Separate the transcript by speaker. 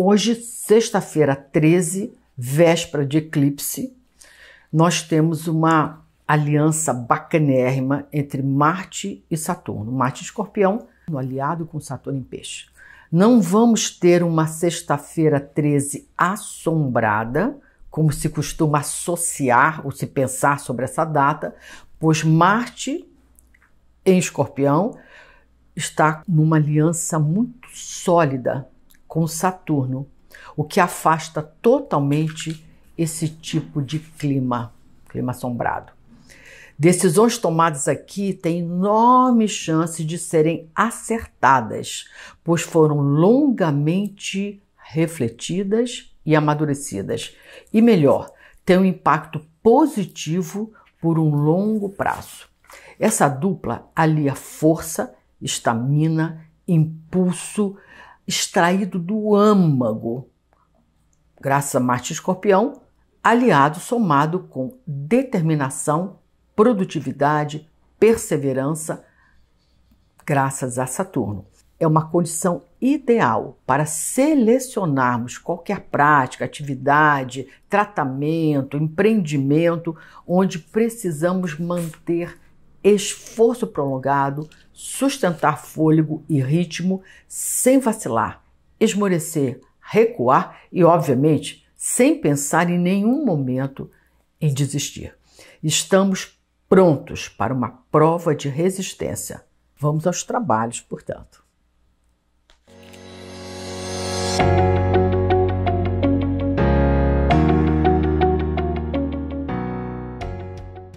Speaker 1: Hoje, sexta-feira 13, véspera de eclipse, nós temos uma aliança bacanérrima entre Marte e Saturno. Marte Escorpião, aliado com Saturno em Peixe. Não vamos ter uma sexta-feira 13 assombrada, como se costuma associar ou se pensar sobre essa data, pois Marte em Escorpião está numa aliança muito sólida com Saturno, o que afasta totalmente esse tipo de clima, clima assombrado. Decisões tomadas aqui têm enorme chance de serem acertadas, pois foram longamente refletidas e amadurecidas. E melhor, têm um impacto positivo por um longo prazo. Essa dupla alia força, estamina, impulso extraído do âmago, graças a Marte Escorpião, aliado somado com determinação, produtividade, perseverança, graças a Saturno. É uma condição ideal para selecionarmos qualquer prática, atividade, tratamento, empreendimento onde precisamos manter esforço prolongado, sustentar fôlego e ritmo sem vacilar, esmorecer, recuar e, obviamente, sem pensar em nenhum momento em desistir. Estamos prontos para uma prova de resistência. Vamos aos trabalhos, portanto.